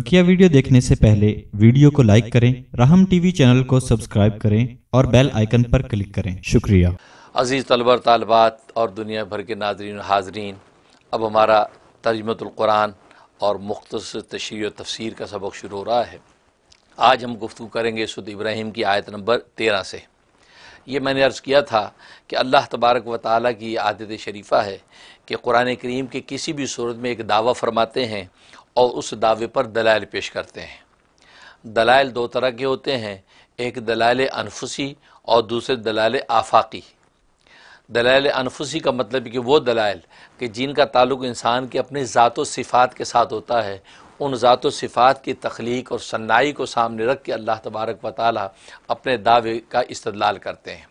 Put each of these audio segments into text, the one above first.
बकिया वीडियो देखने से पहले वीडियो को लाइक करें राहम टीवी चैनल को सब्सक्राइब करें और बेल आइकन पर क्लिक करें शुक्रिया अज़ीज़ तलबर तलबात और दुनिया भर के नाजरीन हाजरीन अब हमारा तर्जमतुल्कुरान और मुख्तस तशीर तफसर का सबक शुरू हो रहा है आज हम गुफ्तु करेंगे सुद इब्राहिम की आयत नंबर तेरह से ये मैंने अर्ज़ किया था कि अल्लाह तबारक व ताली की आदत शरीफ़ा है कि कुरान करीम के किसी भी सूरत में एक दावा फरमाते हैं और उस दावे पर दलाइल पेश करते हैं दलाइल दो तरह के होते हैं एक दलाल अनफुसी और दूसरे दलाल आफाकी दलाल अनफुसी का मतलब कि वो दलाइल कि जिनका ताल्लुक इंसान के अपने ज़ात सिफ़ात के साथ होता है उन ज़ात सिफ़ात की तख्लीक और सन्नाई को सामने रख के अल्लाह तबारक व ताली अपने दावे का इस्तलाल करते हैं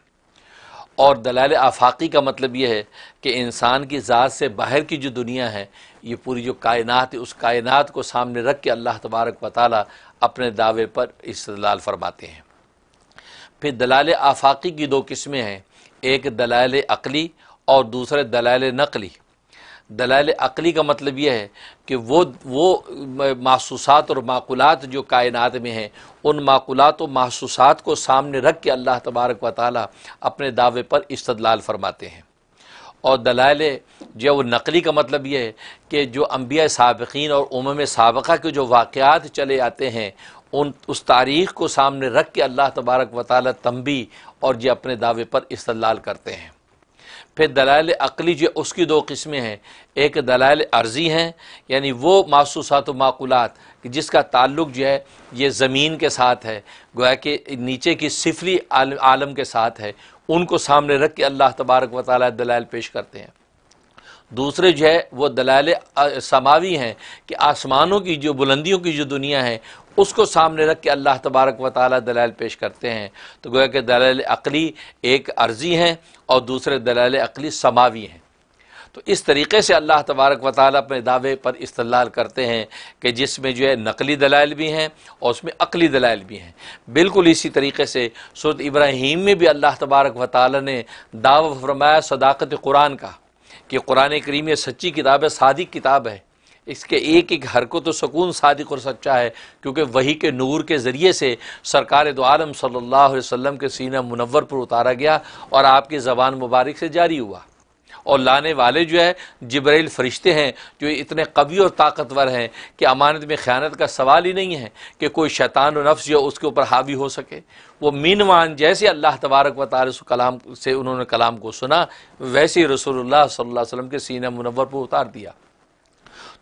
और दलाल आफाकी का मतलब यह है कि इंसान की ज़ात से बाहर की जो दुनिया है ये पूरी जो कायनात है उस कायनात को सामने रख के अल्लाह तबारक व अपने दावे पर इस्तलाल फरमाते हैं फिर दलाल आफाकी की दो किस्में हैं एक दलाल अकली और दूसरे दलाल नकली दलाल अकली का मतलब यह है कि वो वो महसूसात और माकूलत जो कायनात में हैं उन माकूलत और महसूसात को सामने रख के अल्लाह तबारक व ताली अपने दावे पर इस्तलाल फरमाते हैं और दलाल जो वो नकली का मतलब यह है कि जो अम्बिया सबकिन और उमम सबक़ा के जो वाक़ात चले आते हैं उन उस तारीख़ को सामने रख के अल्लाह तबारक व ताली तंबी और ये अपने दावे पर इस्तलाल करते हैं फिर दलाल अकली जो उसकी दो किस्में हैं एक दलाल अर्जी हैं यानी वो मासूसात माकूलत जिसका ताल्लुक जो है ये ज़मीन के साथ है गोया कि नीचे की सिफली आलम के साथ है उनको सामने रख के अल्लाह तबारक व ताली दलाल पेश करते हैं दूसरे जो है वह दलाल समावी हैं कि आसमानों की जो बुलंदियों की जो दुनिया है उसको सामने रख के अल्लाह तबारक व ताली दलाल पेश करते हैं तो गोया कि दलाल अकली एक अर्जी हैं और दूसरे दलाल अकली समावी हैं तो इस तरीके से अल्लाह तबारक व ताल अपने दावे पर इस्तलाल करते हैं कि जिसमें जो है नकली दलाल भी हैं और उसमें अकली दलाल भी हैं बिल्कुल इसी तरीके से सूरत इब्राहिम में भी अल्लाह तबारक व ताल ने दावा फरमाया सदाकत कुरान का कि कुरान करीम यह सच्ची किताब है सादिक किताब है इसके एक एक हरकत तो सुकून सादिक और सच्चा है क्योंकि वही के नूर के ज़रिए से सरकार दो आलम सल्लल्लाहु अलैहि वसल्लम के सीना मुनवर पर उतारा गया और आपकी ज़बान मुबारक से जारी हुआ और लाने वाले जो है जबरील फरिश्ते हैं जो इतने कवी और ताकतवर हैं कि अमानत में ख़्यानत का सवाल ही नहीं है कि कोई शैतान नफ्स जो उसके ऊपर हावी हो सके वो मीनवान जैसे अल्लाह तबारक व तार कलाम से उन्होंने कलाम को सुना वैसे ही रसोल्ला सल्ला वसम के सीना मुनवर पर उतार दिया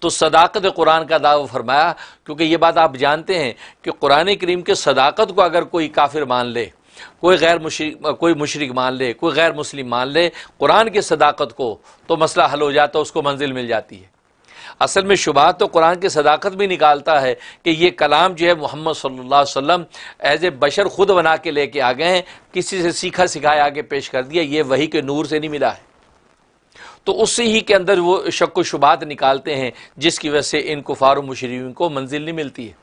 तो सदाकत कुरान का दावा फरमाया क्योंकि ये बात आप जानते हैं कि कुरान करीम के सदाकत को अगर कोई काफिर मान ले कोई गैर मुशरक कोई मुशरक मान ले कोई गैर मुस्लिम मान ले कुरान की सदाकत को तो मसला हल हो जाता है उसको मंजिल मिल जाती है असल में शुबा तो कुरान की सदाकत भी निकालता है कि ये कलाम जो है मोहम्मद सल्ला अलैहि एज ए बशर ख़ुद बना के लेके आ गए हैं किसी से सीखा सिखाया आगे पेश कर दिया ये वही के नूर से नहीं मिला है तो उसी ही के अंदर वो शक शुबात निकालते हैं जिसकी वजह से इन कुफार मशरूम को मंजिल नहीं मिलती है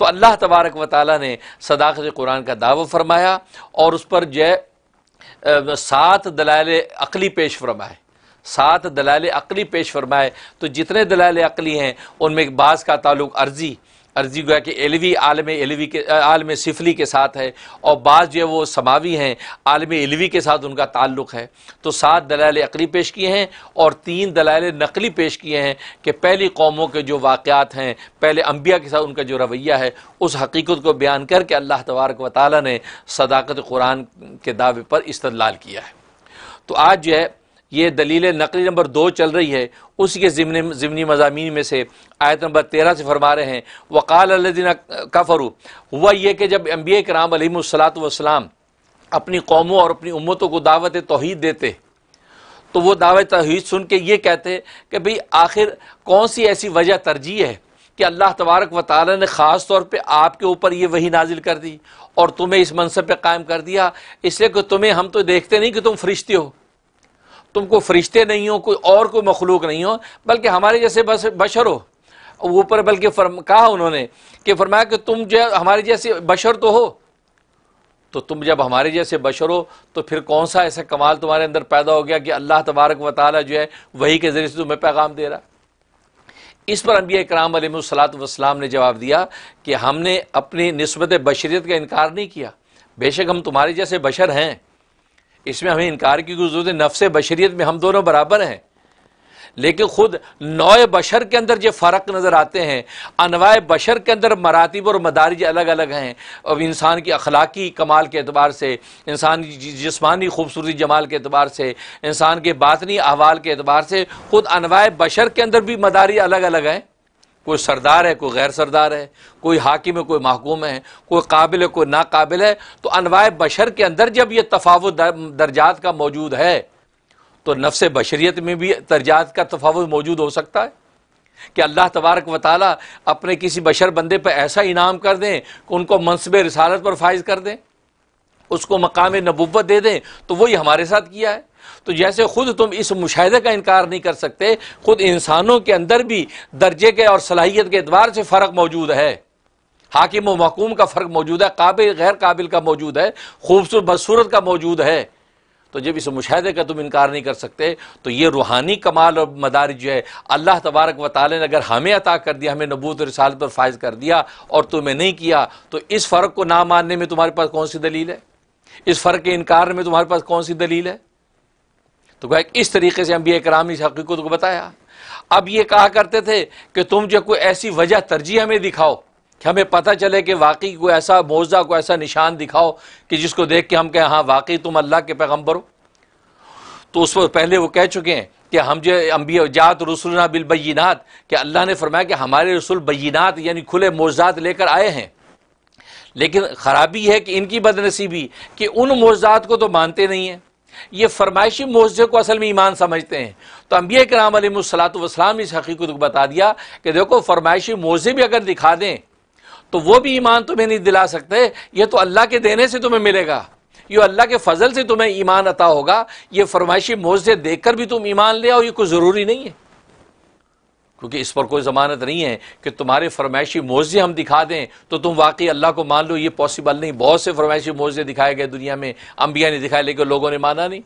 तो अल्लाह तबारक व ताली ने सदाकत कुरान का दावा फरमाया और उस पर जय सात दलाल अकली पेश फरमाए सात दलाल अकली पेश फरमाए तो जितने दलाल अकली हैं उनमें एक बाज़ का ताल्लुक अर्जी अर्जी गोया कि एलवी आलम एलवी के आलम सिफली के साथ है और बाद जो है वो समावी हैं आलम एलवी के साथ उनका ताल्लुक़ है तो सात दलाल अकली पेश किए हैं और तीन दलाल नकली पेश किए हैं कि पहली कौमों के जो वाक़ात हैं पहले अम्बिया के साथ उनका जो रवैया है उस हकीकत को बयान करके अल्लाह तबारक वाली ने सदाकत कुरान के दावे पर इस्तलाल किया है तो आज जो है ये दलील नकली नंबर दो चल रही है उसी के ज़िमनी मजामी में से आयत नंबर तेरह से फरमा रहे हैं वकाल काफरू हुआ यह कि जब एम बी ए कराम अलमसलात वसलाम अपनी कौमों और अपनी उम्मतों को दावत तोहद देते तो वह दावत तोहद सुन के ये कहते कि भाई आखिर कौन सी ऐसी वजह तरजीह है कि अल्लाह तबारक व ताली ने ख़ास तौर पर आपके ऊपर ये वही नाजिल कर दी और तुम्हें इस मनसब पर कायम कर दिया इसलिए कि तुम्हें हम तो देखते नहीं कि तुम फरिश्ते हो तुमको फरिश्ते नहीं हो कोई और कोई मखलूक नहीं हो बल्कि हमारे जैसे बस बशर हो ऊपर बल्कि कहा उन्होंने कि फरमाया कि तुम जो हमारे जैसे बशर तो हो तो तुम जब हमारे जैसे बशर हो तो फिर कौन सा ऐसा कमाल तुम्हारे अंदर पैदा हो गया कि अल्लाह तबारक व जो है वही के ज़रिए से तुम्हें पैगाम दे रहा इस पर अम्बिया कराम सलात वसलाम ने जवाब दिया कि हमने अपनी नस्बत बशरीत का इनकार नहीं किया बेशक हम तुम्हारे जैसे बशर हैं इसमें हमें इनकार की जरूरत है नफ्स बशरीत में हम दोनों बराबर हैं लेकिन ख़ुद नौ बशर के अंदर जो फ़र्क नज़र आते हैं अनवाय बशर के अंदर मरातब और मदारज अलग अलग हैं अब इंसान की अखलाकी कमाल के अतबार से इंसान की जिसमानी खूबसूरती जमाल के अतबार से इंसान के बातनी अहवाल के अतबार से ख़ुद अनवाय बशर के अंदर भी मदारी अलग अलग हैं कोई सरदार है कोई गैर सरदार है कोई हाकिम है कोई महकूम है कोई काबिल है कोई नाकाबिल है तो अनवाय बशर के अंदर जब यह तफावत दर्जात का मौजूद है तो नफ्स बशरीत में भी दर्जात का तफावत मौजूद हो सकता है कि अल्लाह तबारक व अपने किसी बशर बंदे पर ऐसा इनाम कर दें कि उनको मनसब रसालत पर फायज कर दें उसको मकाम नबूत दे दें तो वही हमारे साथ किया है तो जैसे ख़ुद तुम इस मुशाहे का इनकार नहीं कर सकते ख़ुद इंसानों के अंदर भी दर्जे के और सलाहियत के एतबार से फ़र्क मौजूद है हाकिम व महकूम का फ़र्क मौजूद है काबिल गैर काबिल का मौजूद है खूबसूरत बदसूरत का मौजूद है तो जब इस मुशाहे का तुम इनकार नहीं कर सकते तो ये रूहानी कमाल और मदारज जो है अल्लाह तबारक व ताल ने अगर हमें अता कर दिया हमें नबूत रसाल पर फायज कर दिया और तुम्हें नहीं किया तो इस फ़र्क को ना मानने में तुम्हारे पास कौन सी दलील है इस फ़र्क के इनकार में तुम्हारे पास कौन सी दलील है तो गए इस तरीके से अम्बिया कराम इस हकीकत को बताया अब ये कहा करते थे कि तुम जो कोई ऐसी वजह तरजीह हमें दिखाओ कि हमें पता चले कि वाकई कोई ऐसा मौजा को ऐसा निशान दिखाओ कि जिसको देख के हम कहें हाँ वाकई तुम अल्लाह के पैगम्बर हो तो उस पर पहले वो कह चुके हैं कि हम जो अम्बिया जात रसुलना बिलबीनात कि अल्लाह ने फरमाया कि हमारे रसुल बीनात यानी खुले मौजात लेकर आए हैं लेकिन ख़राबी है कि इनकी बदनसीबी कि उन मौजात को तो मानते नहीं हैं ये फरमाइशी मुआवजे को असल में ईमान समझते हैं तो अम्बिया कराम सलात वसलाम इस हकीकत को बता दिया कि देखो फरमाइशी मुआवजे भी अगर दिखा दें तो वो भी ईमान तुम्हें नहीं दिला सकते यह तो अल्लाह के देने से तुम्हें मिलेगा ये अल्लाह के फजल से तुम्हें ईमान अता होगा ये फरमाइशी मुआवजे देख कर भी तुम ईमान ले आओ ये कुछ ज़रूरी नहीं है क्योंकि इस पर कोई ज़मानत नहीं है कि तुम्हारे फरमाइशी मोज़े हम दिखा दें तो तुम वाकई अल्लाह को मान लो ये पॉसिबल नहीं बहुत से फरमाइशी मोज़े दिखाए गए दुनिया में अम्बिया ने दिखाए लेकिन लोगों ने माना नहीं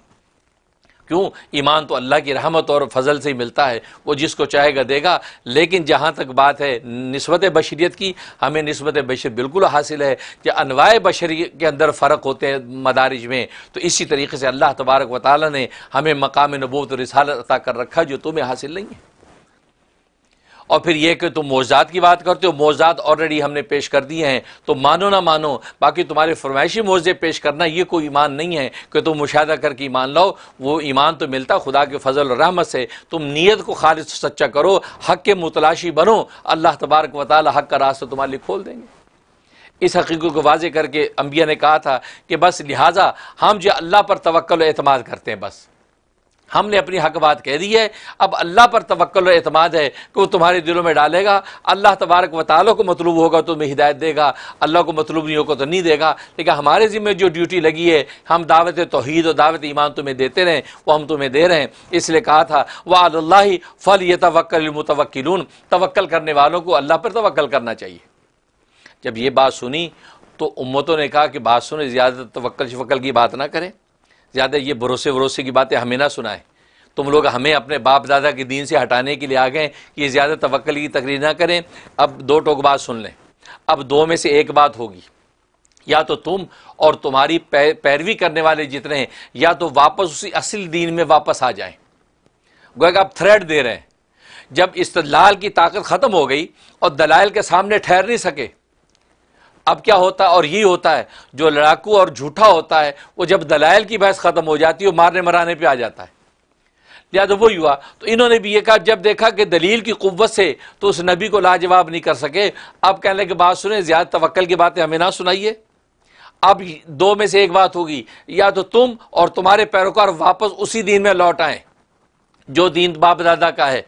क्यों ईमान तो अल्लाह की रहमत और फजल से ही मिलता है वो जिसको चाहेगा देगा लेकिन जहाँ तक बात है नस्बत बशरीत की हमें नस्बत बशर बिल्कुल हासिल है कि अनवाए बशरी के अंदर फ़र्क होते हैं मदारज में तो इसी तरीके से अल्लाह तबारक वाली ने हमें मकाम नबूत रिसाल अता कर रखा जो तुम्हें हासिल नहीं है और फिर यह कि तुम मौजाद की बात करते हो मौजाद ऑलरेडी हमने पेश कर दिए हैं तो मानो ना मानो बाकी तुम्हारे फरमाइशी मोजे पेश करना ये कोई ईमान नहीं है कि तुम मुशाह करके ईमान लाओ वो ईमान तो मिलता खुदा के फजल रहमत से तुम नीयत को खारिज सच्चा करो हक के मुतलाशी बनो अल्लाह तबारक वाल हक का रास्ता तुम्हारे लिए खोल देंगे इस हकीकत को वाजे करके अम्बिया ने कहा था कि बस लिहाजा हम जो अल्लाह पर तवक्ल एतमाद करते हैं बस हमने अपनी हक बात कह दी है अब अल्लाह पर तवक्ल और अतमाद है कि वो तुम्हारे दिलों में डालेगा अल्लाह तबारक व को मतलूब होगा तो तुम्हें हिदायत देगा अल्लाह को मतलूब नहीं होगा तो नहीं देगा लेकिन हमारे ज़िम्मे जो ड्यूटी लगी है हम दावत तोहद और दावत ईमान तुम्हें देते रहें वो हम तुम्हें दे रहे हैं इसलिए कहा था वह अल्लाह फ़ल ये तवक्लमतवक्लून तवक्ल करने वालों को अल्लाह पर तवक्ल करना चाहिए जब ये बात सुनी तो उम्मतों ने कहा कि बात सुने ज़्यादा तवक्ल शवक्ल की बात ना करें ज़्यादा ये भरोसे भरोसे की बातें हमें ना सुनाएं तुम लोग हमें अपने बाप दादा के दीन से हटाने के लिए आ गए कि ज़्यादा तवक्ल की तकरीर ना करें अब दो टोक बात सुन लें अब दो में से एक बात होगी या तो तुम और तुम्हारी पैरवी करने वाले जितने हैं या तो वापस उसी असल दीन में वापस आ जाएं गोया आप थ्रेड दे रहे हैं जब इस्तलाल की ताकत ख़त्म हो गई और दलाल के सामने ठहर नहीं सके अब क्या होता है और ये होता है जो लड़ाकू और झूठा होता है वो जब दलायल की बहस ख़त्म हो जाती है वो मारने मराने पर आ जाता है या तो वही हुआ तो इन्होंने भी ये कहा जब देखा कि दलील की कुत से तो उस नबी को लाजवाब नहीं कर सके अब कहने के बाद सुने ज़्यादा तवक्ल की बातें हमें ना सुनाइए अब दो में से एक बात होगी या तो तुम और तुम्हारे पैरोकार वापस उसी दिन में लौट आए जो दीन बाप दादा का है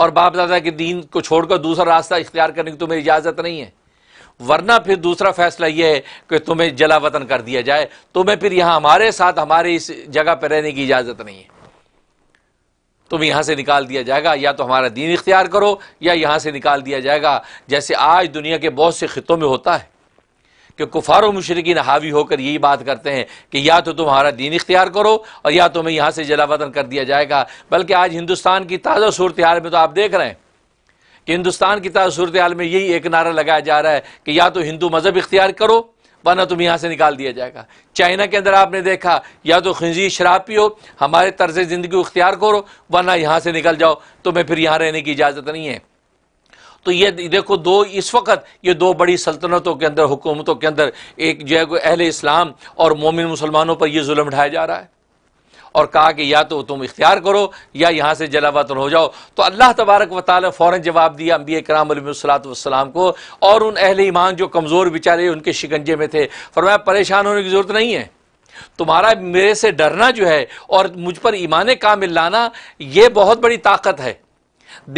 और बाप दादा के दीन को छोड़कर दूसरा रास्ता इख्तियार करने की तुम्हें इजाज़त नहीं है वरना फिर दूसरा फैसला ये है कि तुम्हें जला वतन कर दिया जाए तुम्हें फिर यहां हमारे साथ हमारे इस जगह पर रहने की इजाज़त नहीं है तुम यहां से निकाल दिया जाएगा या तो हमारा दीन इख्तियार करो या यहां से निकाल दिया जाएगा जैसे आज दुनिया के बहुत से ख़ितों में होता है कि कुफार मशरकिन हावी होकर यही बात करते हैं कि या तो तुम हमारा दीन इख्तियार करो और या तुम्हें यहां से जलावतन कर दिया जाएगा बल्कि आज हिंदुस्तान की ताज़ा सूरत हाल में तो आप देख रहे हैं कि हिंदुस्तान की सूरत हाल में यही एक नारा लगाया जा रहा है कि या तो हिंदू मज़हब इख्तियार करो वरना तुम यहाँ से निकाल दिया जाएगा चाइना के अंदर आपने देखा या तो खिजी शराब पियो हमारे तर्ज ज़िंदगी इख्तियार करो वरना यहाँ से निकल जाओ तुम्हें तो फिर यहाँ रहने की इजाज़त नहीं है तो ये देखो दो इस वक्त ये दो बड़ी सल्तनतों के अंदर हुकूमतों के अंदर एक जो है अहल इस्लाम और मोमिन मुसलमानों पर यह जुल्म ढाया जा रहा है और कहा कि या तो तुम इख्तियार करो या यहाँ से जलावतन हो जाओ तो अल्लाह तबारक व ताल फ़ौर जवाब दिया अम्बी करामसलातम को और उन अहल ईमान जो कमज़ोर बेचारे उनके शिकंजे में थे फरमाया परेशान होने की ज़रूरत नहीं है तुम्हारा मेरे से डरना जो है और मुझ पर ईमान कामिल लाना ये बहुत बड़ी ताकत है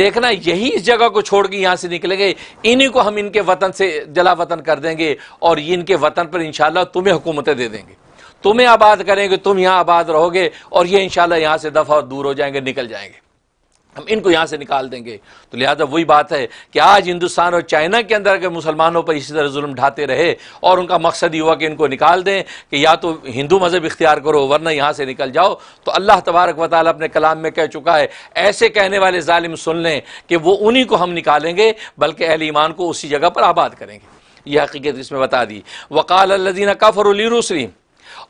देखना यही इस जगह को छोड़ के यहाँ से निकलेंगे इन्हीं को हम इनके वतन से जला वतन कर देंगे और इनके वतन पर इंशाल्लाह तुम्हें हुकूमतें दे देंगे तुम्हें आबाद करेंगे तुम यहाँ आबाद रहोगे और ये इंशाल्लाह यहाँ से दफ़ा और दूर हो जाएंगे निकल जाएंगे हम इनको यहाँ से निकाल देंगे तो लिहाजा वही बात है कि आज हिंदुस्तान और चाइना के अंदर के मुसलमानों पर इसी तरह जुल्म ढाते रहे और उनका मकसद ये हुआ कि इनको निकाल दें कि या तो हिंदू मज़हब इख्तियार करो वरना यहाँ से निकल जाओ तो अल्लाह तबारक वाल अपने कलाम में कह चुका है ऐसे कहने वाले ालिम सुन लें कि वो उन्हीं को हम निकालेंगे बल्कि अहल ईमान को उसी जगह पर आबाद करेंगे यह हकीकत इसमें बता दी वकाल अल्लादीन कफ़र रसरीम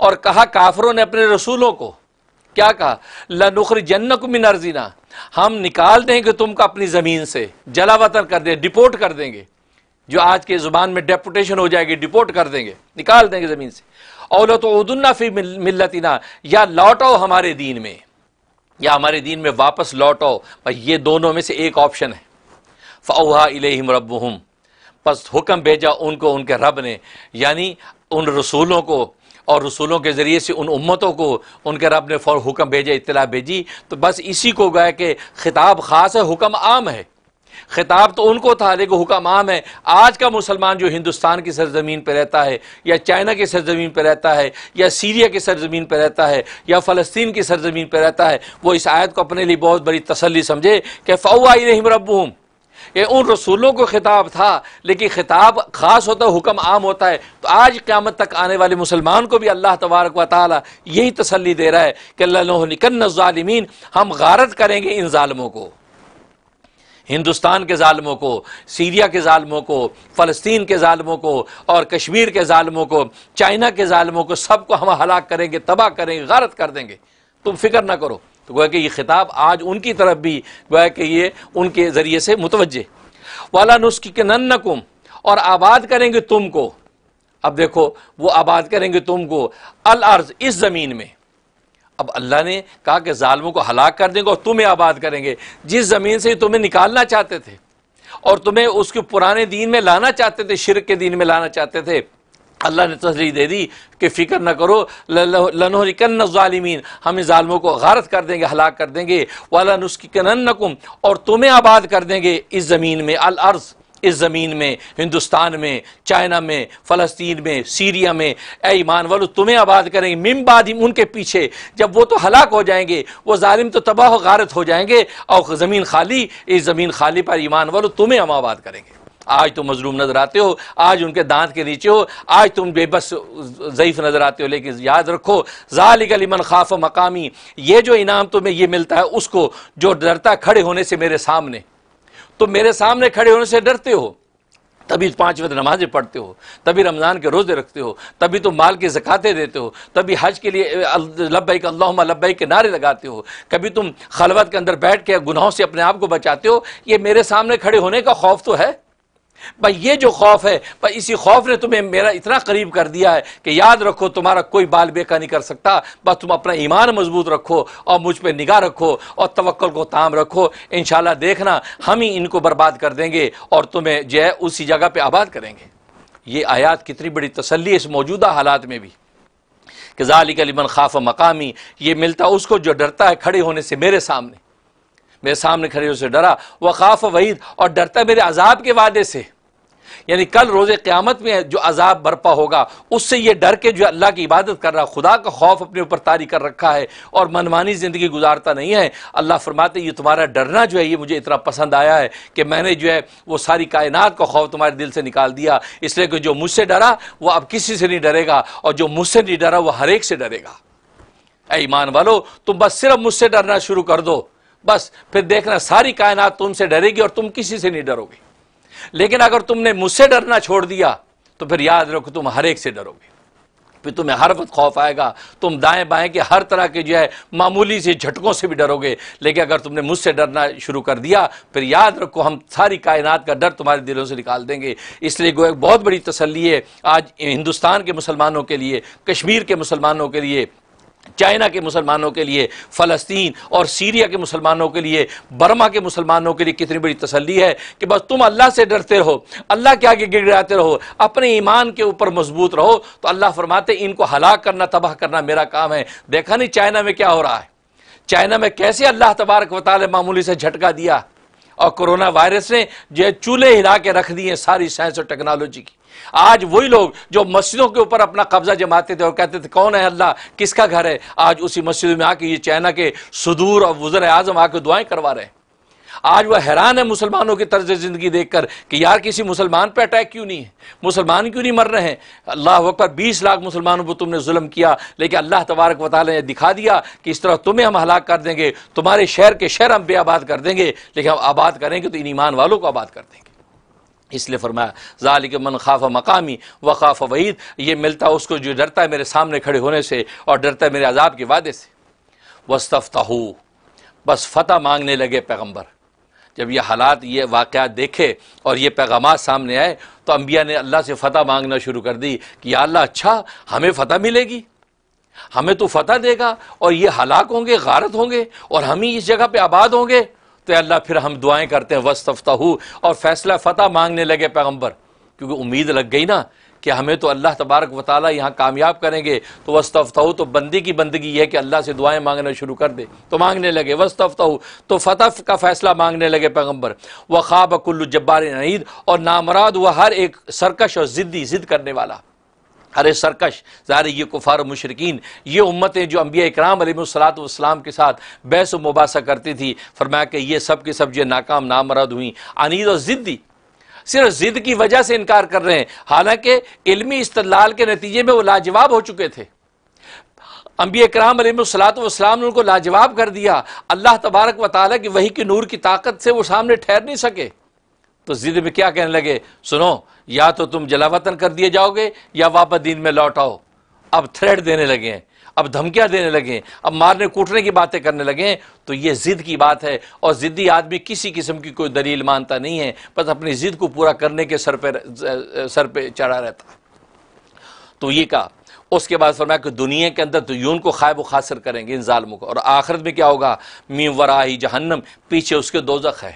और कहा काफरों ने अपने रसूलों को क्या कहा लनुखर जन्नक मिन अर्जीना हम निकाल देंगे तुमको अपनी ज़मीन से जला वतन कर दें डिपोर्ट कर देंगे जो आज के ज़ुबान में डेपुटेशन हो जाएगी डिपोर्ट कर देंगे निकाल देंगे ज़मीन से और तो उदुल्ला फी मिल्लतना या लौटाओ हमारे दीन में या हमारे दीन में वापस लौटाओ भाई ये दोनों में से एक ऑप्शन है फ़ाउहा इलेम रब बस हुक्म भेजा उनको उनके रब ने यानी उन रसूलों को और रसूलों के ज़रिए से उन उम्मतों को उनके रब ने फ़ौर हुक्म भेजे इतला भेजी तो बस इसी को गया कि खिताब ख़ास है हुक्म आम है खिताब तो उनको था लेकिन हुक्म आम है आज का मुसलमान जो हिंदुस्तान की सरजमीन पर रहता है या चाइना की सरजमीन पर रहता है या सीरिया की सरजमीन पर रहता है या फ़लस्तीन की सरजमीन पर रहता है वो इस आयत को अपने लिए बहुत बड़ी तसली समझे कि फ़ौआ ही नहीं रबूम ये उन रसूलों को खिताब था लेकिन खिताब ख़ास होता है हुक्म आम होता है तो आज क़्यामत तक आने वाले मुसलमान को भी अल्लाह तबारक व ताली यही तसली दे रहा है कि निकन ालमीन हम गारत करेंगे इन ालमों को हिंदुस्तान के ालमों को सीरिया के ालमों को फ़लस्तीन के ालमों को और कश्मीर के ालमों को चाइना के ालमों को सबको हम हलाक करेंगे तबाह करेंगे गारत कर देंगे तुम फिक्र ना करो तो गोया कि ये खिताब आज उनकी तरफ भी गोया कि ये उनके ज़रिए से मुतवजे वाला नुस्खी के नन्नकुम और आबाद करेंगे तुमको अब देखो वो आबाद करेंगे तुमको अल अर्ज इस ज़मीन में अब अल्लाह ने कहा कि ालमों को हलाक कर देंगे और तुम्हें आबाद करेंगे जिस ज़मीन से तुम्हें निकालना चाहते थे और तुम्हें उसके पुराने दीन में लाना चाहते थे शिरक के दीन में लाना चाहते थे अल्लाह ने तसली दे दी कि फ़िक्र न करो लनहरिकन ालमीन हम इन ालमों को गारत कर देंगे हलाक कर देंगे वाला नकुम और तुम्हें आबाद कर देंगे इस ज़मीन में अलर्ज़ इस ज़मीन में हिंदुस्तान में चाइना में फ़लस्तीन में सीरिया में ए ईमान वालो तुम्हें आबाद करेंगे मिम बादिम उनके पीछे जब वो तो हलाक हो जाएंगे वो ालिम तो तबाह गारत हो जाएंगे और ज़मीन खाली इस ज़मीन खाली पर ईमान वालो तुम्हें हम आबाद करेंगे आज तुम मजलूम नजर आते हो आज उनके दांत के नीचे हो आज तुम बेबस ज़यीफ नजर आते हो लेकिन याद रखो जालिक अलीमन खाफ मकामी ये जो इनाम तुम्हें ये मिलता है उसको जो डरता खड़े होने से मेरे सामने तुम मेरे सामने खड़े होने से डरते हो तभी पाँच वक्त नमाजें पढ़ते हो तभी रमज़ान के रोज़े रखते हो तभी तुम माल की ज़क़ातें देते हो तभी हज के लिए लब्बैक अल्लाह लब्बैक के नारे लगाते हो कभी तुम खलवत के अंदर बैठ के गुनाहों से अपने आप को बचाते हो ये मेरे सामने खड़े होने का खौफ तो है भाई ये जो खौफ है भाई इसी खौफ ने तुम्हें मेरा इतना करीब कर दिया है कि याद रखो तुम्हारा कोई बाल बेका नहीं कर सकता बस तुम अपना ईमान मजबूत रखो और मुझ पर निगाह रखो और तवक्ल को ताम रखो इन देखना हम ही इनको बर्बाद कर देंगे और तुम्हें जो है उसी जगह पर आबाद करेंगे ये आयात कितनी बड़ी तसली इस मौजूदा हालात में भी कि जालिक लिमन खाफ मकामी ये मिलता उसको जो डरता है खड़े होने से मेरे सामने मेरे सामने खड़े उससे डरा ख़ाफ वहीद और डरता मेरे अजाब के वादे से यानी कल रोजे क़्यामत में जो अजाब बरपा होगा उससे ये डर के जो अल्लाह की इबादत कर रहा खुदा का खौफ अपने ऊपर तारी कर रखा है और मनमानी ज़िंदगी गुजारता नहीं है अल्लाह फरमाते ये तुम्हारा डरना जो है ये मुझे इतना पसंद आया है कि मैंने जो है वो सारी कायनात का खौफ तुम्हारे दिल से निकाल दिया इसलिए कि जो मुझसे डरा वो अब किसी से नहीं डरेगा और जो मुझसे नहीं डरा वह हर एक से डरेगा ईमान वालो तुम बस सिर्फ मुझसे डरना शुरू कर दो बस फिर देखना सारी कायनात तुमसे डरेगी और तुम किसी से नहीं डरोगे लेकिन अगर तुमने मुझसे डरना छोड़ दिया तो फिर याद रखो तुम हर एक से डरोगे फिर तुम्हें हर वक्त खौफ आएगा तुम दाएं बाएं के हर तरह के जो है मामूली से झटकों से भी डरोगे लेकिन अगर तुमने मुझसे डरना शुरू कर दिया फिर याद रखो हम सारी कायनात का डर तुम्हारे दिलों से निकाल देंगे इसलिए एक बहुत बड़ी तसली है आज हिंदुस्तान के मुसलमानों के लिए कश्मीर के मुसलमानों के लिए चाइना के मुसलमानों के लिए फ़लस्तीन और सीरिया के मुसलमानों के लिए बर्मा के मुसलमानों के लिए कितनी बड़ी तसली है कि बस तुम अल्लाह से डरते रहो अल्लाह के आगे गिड़गिड़ाते रहो अपने ईमान के ऊपर मजबूत रहो तो अल्लाह फरमाते इनको हलाक करना तबाह करना मेरा काम है देखा नहीं चाइना में क्या हो रहा है चाइना में कैसे अल्लाह तबारक वाले मामूली से झटका दिया और कोरोना वायरस ने जो चूल्हे हिला के रख दिए सारी साइंस और टेक्नोलॉजी की आज वही लोग जो मस्जिदों के ऊपर अपना कब्जा जमाते थे और कहते थे कौन है अल्लाह किसका घर है आज उसी मस्जिद में आके ये चाइना के सदूर और वजर आजम आके दुआएं करवा रहे हैं आज वह हैरान है मुसलमानों की तर्ज ज़िंदगी देखकर कि यार किसी मुसलमान पर अटैक क्यों नहीं है मुसलमान क्यों नहीं मर रहे हैं अल्लाह वक्त बीस लाख मुसलमानों पर तुमने जुल्म किया लेकिन अल्लाह तबारक वाल ने दिखा दिया कि इस तरह तुम्हें हम हलाक कर देंगे तुम्हारे शहर के शहर हम बेआबाद कर देंगे लेकिन हम आबाद करेंगे तो इन ईमान वालों को आबाद कर देंगे इसलिए फरमाया ज़ालिक मन खाफ मकामी व खाफ वहीद ये मिलता उसको जो डरता है मेरे सामने खड़े होने से और डरता है मेरे अजाब के वादे से हो बस फ़तह मांगने लगे पैगम्बर जब ये हालात ये वाक़ देखे और ये पैगाम सामने आए तो अम्बिया ने अल्लाह से फ़तह मांगना शुरू कर दी कि अल्लाह अच्छा हमें फ़तह मिलेगी हमें तो फ़तह देगा और ये हलाक होंगे गारत होंगे और हम ही इस जगह पर आबाद होंगे तो अल्लाह फिर हम दुआएं करते हैं वस्तफ़ता और फैसला फ़तह मांगने लगे पैगम्बर क्योंकि उम्मीद लग गई ना कि हमें तो अल्लाह तबारक व ताली यहाँ कामयाब करेंगे तो वस्तफ़ता तो बंदी की बंदगी है कि अल्लाह से दुआएं मांगना शुरू कर दे तो मांगने लगे वस्तफ़ता तो फ़तह का फ़ैसला मांगने लगे पैगम्बर व ख्वाब कुल्लू जब्बार नईद और नामराद वह हर एक सरकश और ज़िद्दी ज़िद करने वाला अरे सरकश ज़ाहिर ये कुफार मशरकिन ये उम्मतें जो अम्बिया इकराम सलातम के साथ बहस मुबासा करती थी फरमाया कि ये सब के सब जो नाकाम नामरद हुई अनिल और ज़िद्दी सिर्फ ज़िद की वजह से इनकार कर रहे हैं हालांकि इलमी इस्तलाल के नतीजे में वो लाजवाब हो चुके थे अम्बिया कराम सलातम ने उनको लाजवाब कर दिया अल्लाह तबारक व ताली की वही के नूर की ताकत से वो सामने ठहर नहीं सके तो जिद में क्या कहने लगे सुनो या तो तुम जलावतन कर दिए जाओगे या वापस दीन में लौट आओ अब थ्रेड देने लगे हैं अब धमकियां देने लगे हैं अब मारने कूटने की बातें करने लगे हैं तो ये ज़िद की बात है और ज़िद्दी आदमी किसी किस्म की कोई दलील मानता नहीं है बस अपनी ज़िद को पूरा करने के सर पे सर पे चढ़ा रहता है तो ये कहा उसके बाद फरमाया कि दुनिया के अंदर तो यून को खायब खासर करेंगे इन जालमों को और आखिरत में क्या होगा मीम वराही जहन्नम पीछे उसके दोजख है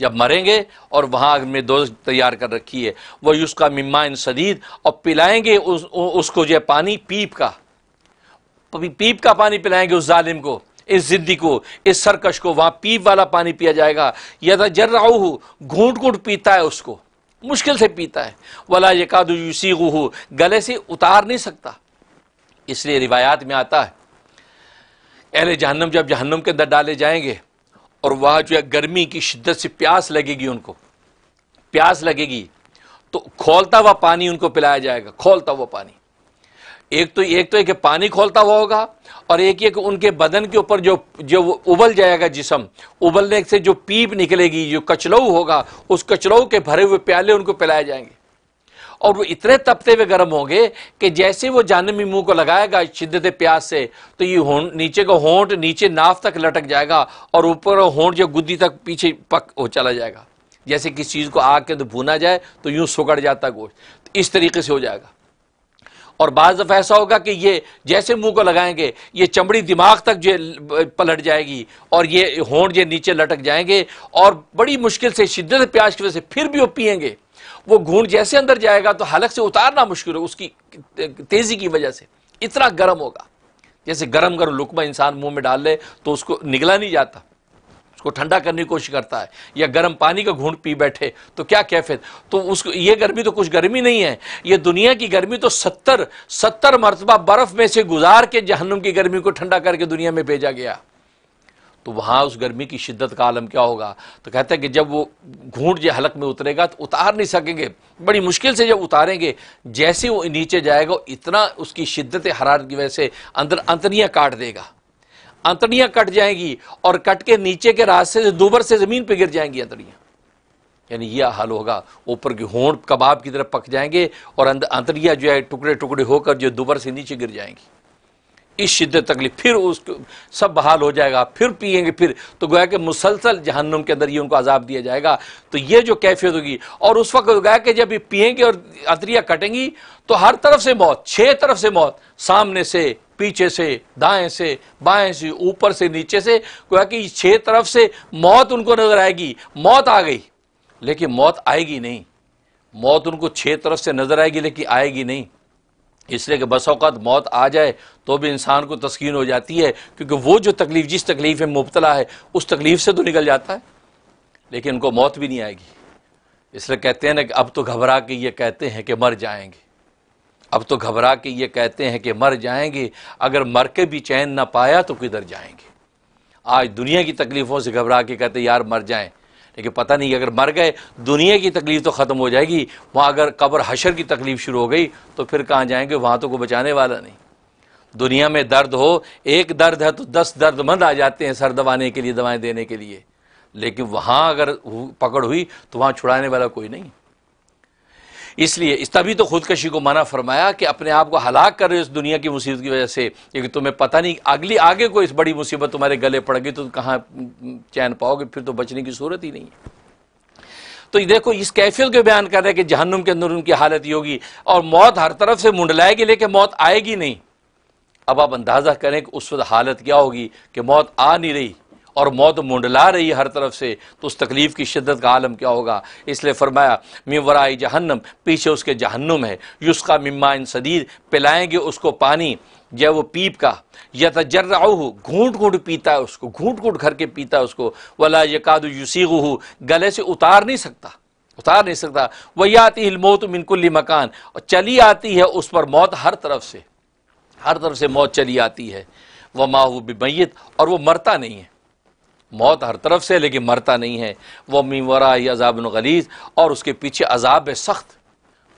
जब मरेंगे और वहाँ में दोस्त तैयार कर रखी है वह उसका मिम्मा इन और पिलाएंगे उस, उसको जो पानी पीप का पीप का पानी पिलाएंगे उस जालिम को इस जिद्दी को इस सरकश को वहाँ पीप वाला पानी पिया जाएगा यदा जर रहा घूट घूट पीता है उसको मुश्किल से पीता है ये यकादु यूसी हो गले से उतार नहीं सकता इसलिए रिवायात में आता है अहले जहन्नम जब जहन्नम के अंदर डाले जाएंगे और वह जो है गर्मी की शिद्दत से प्यास लगेगी उनको प्यास लगेगी तो खोलता हुआ पानी उनको पिलाया जाएगा खोलता हुआ पानी एक तो एक तो एक पानी खोलता हुआ होगा और एक एक उनके बदन के ऊपर जो जो उबल जाएगा जिसम उबलने से जो पीप निकलेगी जो कचलऊ होगा उस कचलऊ के भरे हुए प्याले उनको पिलाए जाएंगे और वो इतने तपते हुए गर्म होंगे कि जैसे वो जानमी मुंह को लगाएगा शिद्दत प्यास से तो ये नीचे का होंठ नीचे नाव तक लटक जाएगा और ऊपर होंठ जो गुद्दी तक पीछे पक हो चला जाएगा जैसे किसी चीज़ को आग के अंदर भूना जाए तो यूँ सुगड़ जाता गोश्त तो इस तरीके से हो जाएगा और बाज दफ़ा ऐसा होगा कि ये जैसे मुंह को लगाएंगे ये चमड़ी दिमाग तक जो पलट जाएगी और ये होंठ जो नीचे लटक जाएंगे और बड़ी मुश्किल से शिद्दत प्यास की वजह से फिर भी वो पियेंगे वो घूंढ जैसे अंदर जाएगा तो हलक से उतारना मुश्किल हो उसकी तेज़ी की वजह से इतना गर्म होगा जैसे गर्म गर्म लुकमा इंसान मुंह में डाल ले तो उसको निगला नहीं जाता उसको ठंडा करने की कोशिश करता है या गर्म पानी का घूंढ पी बैठे तो क्या कैफियत तो उसको ये गर्मी तो कुछ गर्मी नहीं है ये दुनिया की गर्मी तो सत्तर सत्तर मरतबा बर्फ़ में से गुजार के जहनुम की गर्मी को ठंडा करके दुनिया में भेजा गया तो वहाँ उस गर्मी की शिद्दत का आलम क्या होगा तो कहते हैं कि जब वो घूट जो हलक में उतरेगा तो उतार नहीं सकेंगे बड़ी मुश्किल से जब उतारेंगे जैसे वो नीचे जाएगा इतना उसकी शिद्दत हरारत की वजह से अंदर अंतरियाँ काट देगा अंतड़ियाँ कट जाएंगी और कट के नीचे के रास्ते से दोबर से ज़मीन पर गिर जाएंगी अंतड़ियाँ यानी यह हाल होगा ऊपर की होड़ कबाब की तरफ पक जाएंगे और अंतरिया जो है टुकड़े टुकड़े होकर जो दोबर से नीचे गिर जाएंगी इस शिद्दत तकलीफ फिर उसको सब बहाल हो जाएगा फिर पियेंगे फिर तो गोया कि मुसलसल जहन्नुम के अंदर ये उनको अजाब दिया जाएगा तो ये जो कैफियत होगी और उस वक्त गोया कि जब ये पियेंगे और अतरिया कटेंगी तो हर तरफ से मौत छः तरफ से मौत सामने से पीछे से दाएं से बाएं से ऊपर से नीचे से गोया कि छः तरफ से मौत उनको नजर आएगी मौत आ गई लेकिन मौत आएगी नहीं मौत उनको छः तरफ से नजर आएगी लेकिन आएगी नहीं इसलिए कि बस अवत मौत आ जाए तो भी इंसान को तस्कीन हो जाती है क्योंकि वो जो तकलीफ जिस तकलीफ में मुबतला है उस तकलीफ से तो निकल जाता है लेकिन उनको मौत भी नहीं आएगी इसलिए कहते हैं ना कि अब तो घबरा के ये कहते हैं कि मर जाएंगे अब तो घबरा के ये कहते हैं कि मर जाएंगे अगर मर के भी चैन ना पाया तो किधर जाएंगे आज दुनिया की तकलीफ़ों से घबरा के कहते यार मर जाएं लेकिन पता नहीं अगर मर गए दुनिया की तकलीफ़ तो ख़त्म हो जाएगी वहाँ अगर कब्र हशर की तकलीफ़ शुरू हो गई तो फिर कहाँ जाएंगे वहाँ तो कोई बचाने वाला नहीं दुनिया में दर्द हो एक दर्द है तो दस दर्दमंद आ जाते हैं सर दबाने के लिए दवाएं देने के लिए लेकिन वहाँ अगर पकड़ हुई तो वहाँ छुड़ाने वाला कोई नहीं इसलिए इस तभी तो खुदकशी को मना फरमाया कि अपने आप को हलाक कर रहे हो इस दुनिया की मुसीबत की वजह से क्योंकि तुम्हें पता नहीं अगली आगे कोई इस बड़ी मुसीबत तुम्हारे गले पड़ गई तो कहाँ चैन पाओगे फिर तो बचने की सूरत ही नहीं है तो देखो इस कैफियत को बयान कर रहे हैं कि जहन्नुम के अंदर उनकी हालत ही होगी और मौत हर तरफ से मुंडलाएगी लेकिन मौत आएगी नहीं अब आप अंदाज़ा करें कि उस वक्त हालत क्या होगी कि मौत आ नहीं रही और मौत मुंडला रही हर तरफ से तो उस तकलीफ़ की शिद्दत का आलम क्या होगा इसलिए फरमाया मिवराई जहन्नम पीछे उसके जहन्नम है युस्का मिम्मा इन सदीर पिलाएंगे उसको पानी या वो पीप का या हो घूट घूट पीता है उसको घूट घूट घर के पीता है उसको वला यकाद हो गले से उतार नहीं सकता उतार नहीं सकता वही आती है मौत मिनकुल्ली मकान और चली आती है उस पर मौत हर तरफ से हर तरफ से मौत चली आती है वह माह बिमैत और वो मरता नहीं है मौत हर तरफ से लेकिन मरता नहीं है वह मीवरा अजाब गलीज और उसके पीछे अजाब है सख्त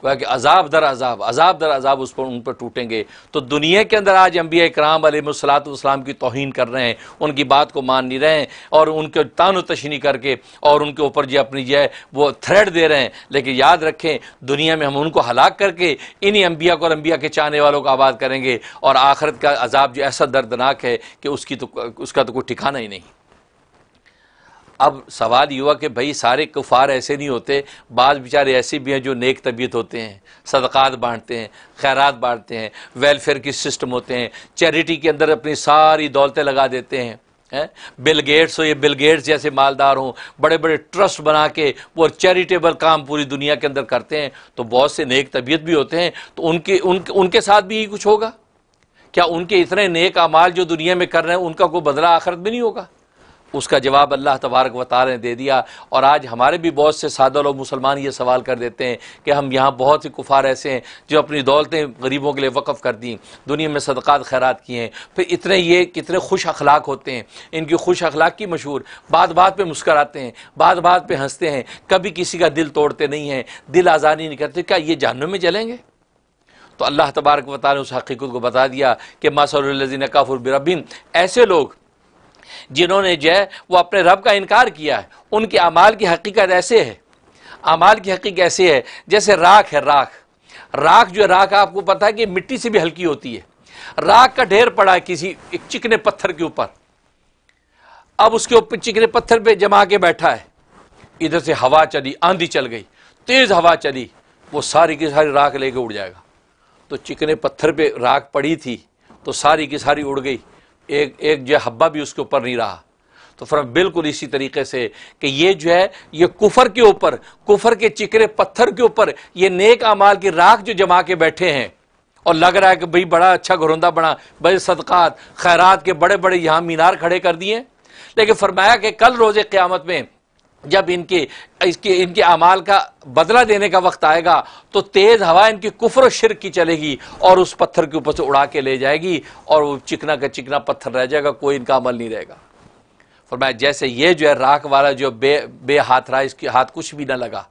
गोया कि अजाब दर अजाब अजाब दर अजाब उस पर उन पर टूटेंगे तो दुनिया के अंदर आज अम्बिया कराम सलातम की तोहन कर रहे हैं उनकी बात को मान नहीं रहे हैं और उनके तान तशनी करके और उनके ऊपर जो अपनी जो है वो थ्रेड दे रहे हैं लेकिन याद रखें दुनिया में हम उनको हलाक करके इन्हीं अम्बिया को और अम्बिया के चाहने वालों को आबाद करेंगे और आखरत का अजाब जो ऐसा दर्दनाक है कि उसकी तो उसका तो कोई ठिकाना ही नहीं अब सवाल युवा कि भाई सारे कुफार ऐसे नहीं होते बाद बेचारे ऐसे भी हैं जो नेक तबीयत होते हैं सदक़ात बांटते हैं खैरात बांटते हैं वेलफेयर की सिस्टम होते हैं चैरिटी के अंदर अपनी सारी दौलतें लगा देते हैं है? बिल गेट्स हो ये बिल गेट्स जैसे मालदार हों बड़े बड़े ट्रस्ट बना के वो चैरिटेबल काम पूरी दुनिया के अंदर करते हैं तो बहुत से नेक तबीयत भी होते हैं तो उनके उन, उनके साथ भी यही कुछ होगा क्या उनके इतने नेक अमाल जो दुनिया में कर रहे हैं उनका कोई बदला आखिरत में नहीं होगा उसका जवाब अल्लाह तबारक व ने दे दिया और आज हमारे भी बहुत से सादा लोग मुसलमान ये सवाल कर देते हैं कि हम यहाँ बहुत ही कुफार ऐसे हैं जो अपनी दौलतें गरीबों के लिए वक़ कर दी दुनिया में सदक़ात खैरात किए हैं फिर इतने ये कितने खुश अखलाक होते हैं इनकी खुश अखलाक की मशहूर बात बात पर मुस्कराते हैं बात बात पर हंसते हैं कभी किसी का दिल तोड़ते नहीं हैं दिल आज़ादी नहीं करते क्या ये जानने में चलेंगे तो अल्लाह तबारक वाली उस हकीकत को बता दिया कि मासरजीन काफुर बिरबिन ऐसे लोग जिन्होंने जो है वो अपने रब का इनकार किया है उनके अमाल की हकीकत ऐसे है अमाल की हकीकत ऐसे है जैसे राख है राख राख जो राख आपको पता है कि मिट्टी से भी हल्की होती है राख का ढेर पड़ा है किसी एक चिकने पत्थर के ऊपर अब उसके ऊपर चिकने पत्थर पे जमा के बैठा है इधर से हवा चली आंधी चल गई तेज़ हवा चली वो सारी की सारी राख लेके उड़ जाएगा तो चिकने पत्थर पे राख पड़ी थी तो सारी की सारी उड़ गई एक एक जो हब्बा भी उसके ऊपर नहीं रहा तो फिर बिल्कुल इसी तरीके से कि ये जो है ये कुफर के ऊपर कुफर के चिकरे पत्थर के ऊपर ये नेक अमाल की राख जो जमा के बैठे हैं और लग रहा है कि भाई बड़ा अच्छा घरोंदा बना बड़े सदक़ात खैरात के बड़े बड़े यहाँ मीनार खड़े कर दिए लेकिन फरमाया कि कल रोज़ क़्यामत में जब इनके इसके इनके अमाल का बदला देने का वक्त आएगा तो तेज़ हवा इनकी कुफर शिर की चलेगी और उस पत्थर के ऊपर से उड़ा के ले जाएगी और वो चिकना का चिकना पत्थर रह जाएगा कोई इनका अमल नहीं रहेगा फरमाया जैसे ये जो है राख वाला जो बे बे हाथ रहा इसके हाथ कुछ भी ना लगा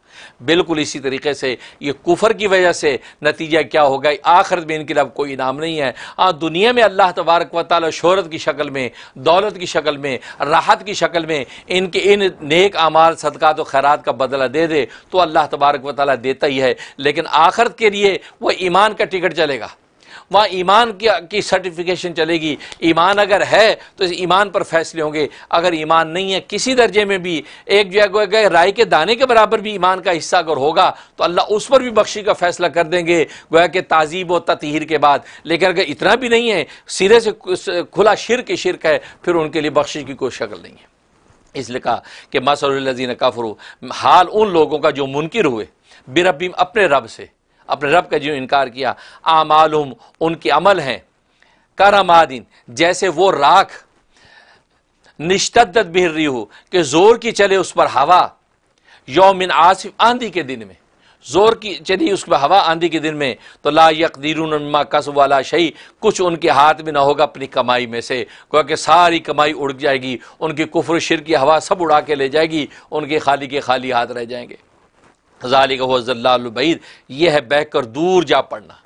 बिल्कुल इसी तरीके से ये कुफर की वजह से नतीजा क्या होगा आखिरत में इनके लिए कोई इनाम नहीं है हाँ दुनिया में अल्लाह तबारक व शहरत की शक्ल में दौलत की शक्ल में राहत की शक्ल में इनके इन नेक आमार सदक़ात व खैरात का बदला दे दे तो अल्लाह तबारक व देता ही है लेकिन आखिरत के लिए वह ईमान का टिकट चलेगा वहाँ ईमान की, की सर्टिफिकेशन चलेगी ईमान अगर है तो इस ईमान पर फैसले होंगे अगर ईमान नहीं है किसी दर्जे में भी एक जो है राय के दाने के बराबर भी ईमान का हिस्सा अगर होगा तो अल्लाह उस पर भी बख्शी का फैसला कर देंगे गोया कि तहजीब व ततहर के बाद लेकिन अगर इतना भी नहीं है सिरे से खुला शिर के शिरक है फिर उनके लिए बख्शी की कोई शक्ल नहीं है इसलिए कहा कि मसलजीन काफरू हाल उन लोगों का जो मुनकर हुए बिरबिम अपने रब से अपने रब का जो इनकार किया आमालुम उनके अमल हैं करामादिन जैसे वो राख निश्तदत बिहर रही हो कि ज़ोर की चले उस पर हवा यौमिन आसिफ आंधी के दिन में ज़ोर की चली उस पर हवा आंधी के दिन में तो ला यकदीरुनमा कस वाला शही कुछ उनके हाथ में ना होगा अपनी कमाई में से क्योंकि सारी कमाई उड़ जाएगी उनकी कुफर शिर की हवा सब उड़ा के ले जाएगी उनके खाली के खाली हाथ रह जाएंगे जालिक वज़ल्लाबैद यह है बहकर दूर जा पड़ना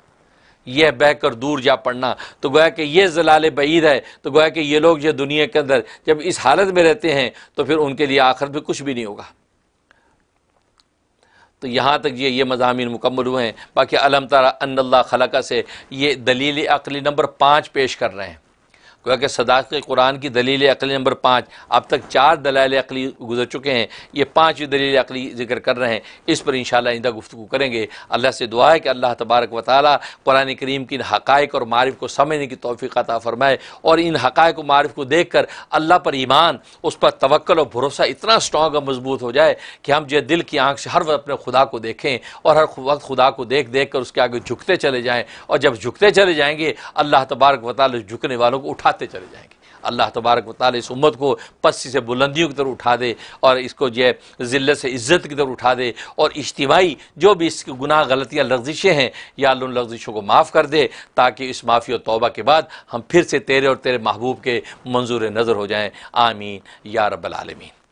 यह बहकर दूर जा पड़ना तो गोया कि यह जलाल बईद है तो गोया कि ये लोग जो दुनिया के अंदर जब इस हालत में रहते हैं तो फिर उनके लिए आखिर में कुछ भी नहीं होगा तो यहाँ तक ये ये मजामी मुकम्मल हुए हैं बाकी अलम तारा अनल्ला खलका से ये दलील अकली नंबर पाँच पेश कर रहे हैं गोया कि सदाक कुरान की दलील अकली नंबर पाँच अब तक चार दलाल अकली गुजर चुके हैं ये पाँचवीं दलील अकली जिक्र कर रहे हैं इस पर इन शंदा गुफ्तु करेंगे अल्लाह से दुआ है कि अल्लाह तबारक व ताली कुरान करीम की हक़ और मारफ को समझने की तोफ़ी अता फ़रमाए और इन हक़ मारफ को देख कर अल्लाह पर ईमान उस पर तवक्ल और भरोसा इतना स्ट्रॉग और मजबूत हो जाए कि हम जो दिल की आँख से हर वक्त अपने खुदा को देखें और हर वक्त खुदा को देख देख कर उसके आगे झुकते चले जाएँ और जब झुकते चले जाएँगे अल्लाह तबारक वाली झुकने वालों को उठाते आते चले जाएंगे अल्लाह तबारक वाली इस उम्मत को पस्सी से बुलंदियों की तरफ उठा दे और इसको जो है ज़िल्ल से इज़्ज़त की तरफ उठा दे और इज्तवाही जो भी इसकी गुनाह गलतियाँ लफ्जिशें हैं या उन लफ्जिशों को माफ़ कर दे ताकि इस माफ़ी और तौबा के बाद हम फिर से तेरे और तेरे महबूब के मंजूर नज़र हो जाएँ आमीन या रबालमीन